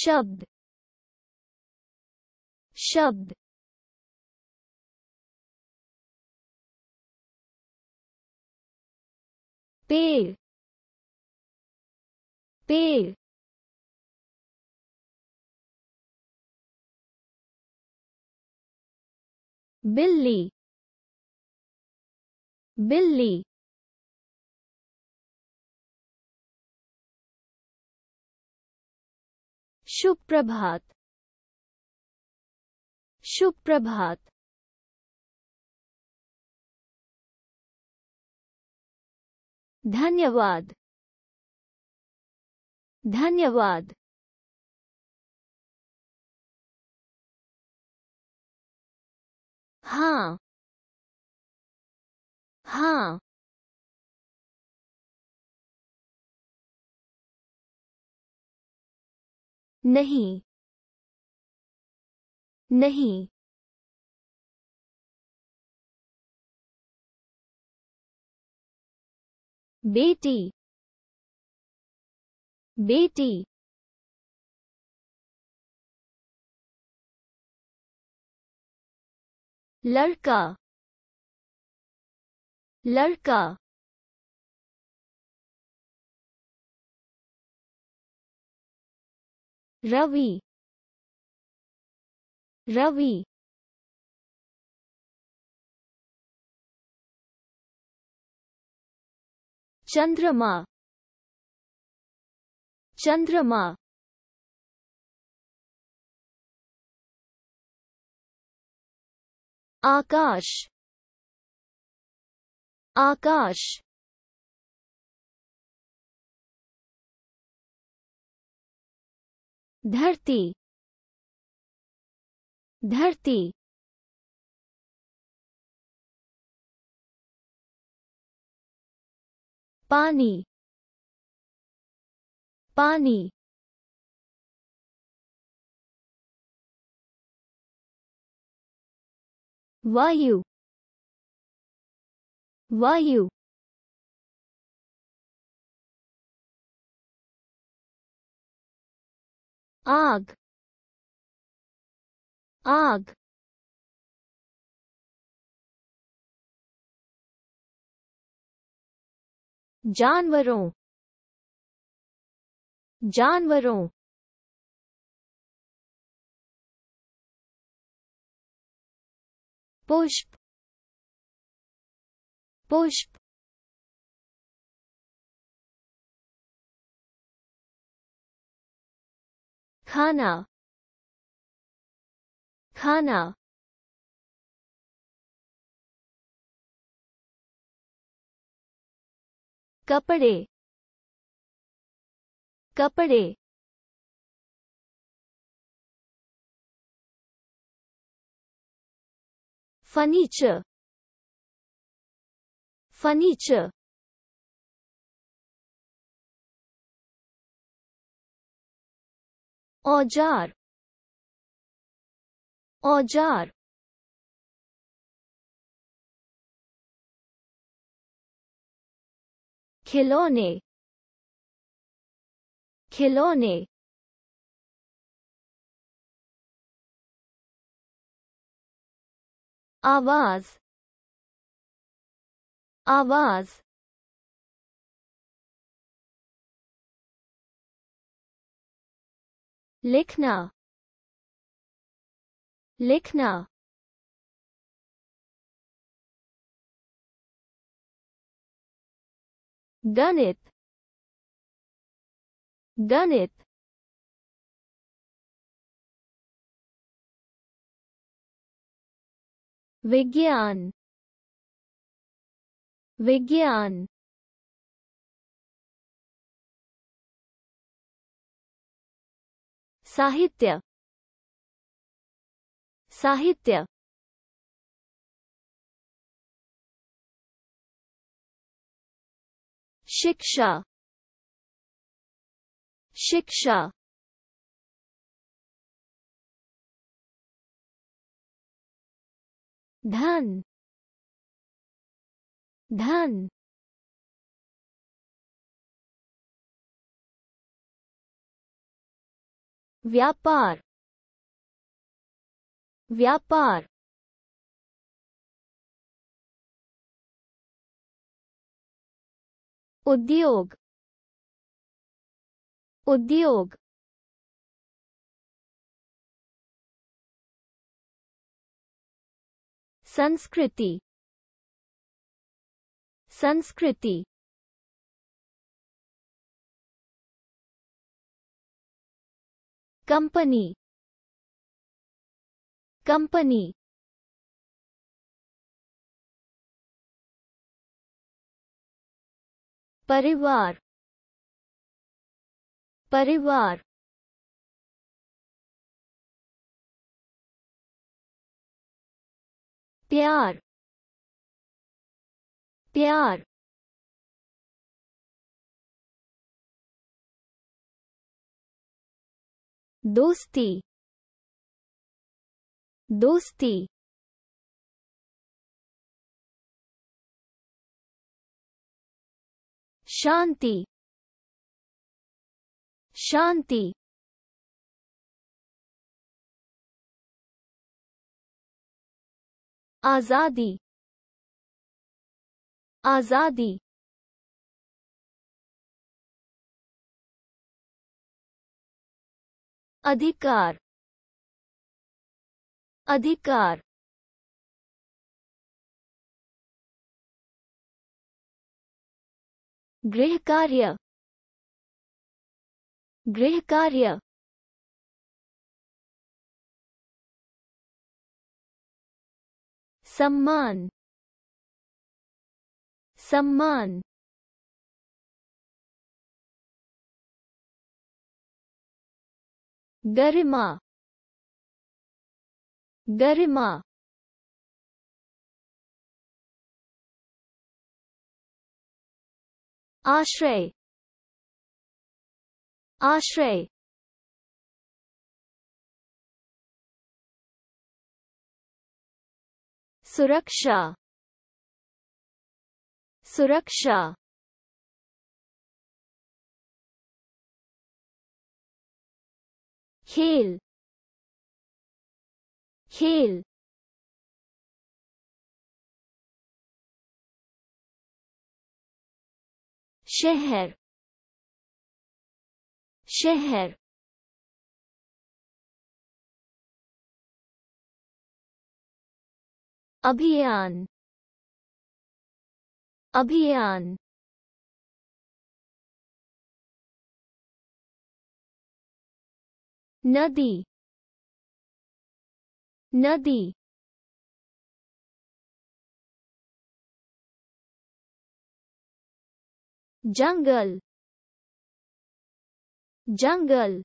शब्द शब्द पेड़ पेड़ बिल्ली बिल्ली शुभ प्रभात शुभ प्रभात धन्यवाद धन्यवाद हाँ हाँ नहीं नहीं बेटी बेटी लड़का लड़का रवि रवि चंद्रमा चंद्रमा आकाश आकाश धरती धरती पानी पानी वायु वायु आग आग जानवरों जानवरों पुष्प पुष्प Kana Kana Kapade Kapade Furniture Furniture औजार औजार खिलौने खिलौने आवाज आवाज Likhna. Likhna. Done it. Done it. Vigyan. Vigyan. साहित्य साहित्य शिक्षा शिक्षा धन धन व्यापार व्यापार उद्योग उद्योग संस्कृति संस्कृति कंपनी कंपनी परिवार परिवार प्यार प्यार दोस्ती दोस्ती शांति शांति आजादी आजादी अधिकार अधिकार गृह कार्य गृह कार्य सम्मान सम्मान Garima Garima Ashray Ashray Suraksha Suraksha खेल खेल शहर शहर अभियान अभियान नदी नदी जंगल जंगल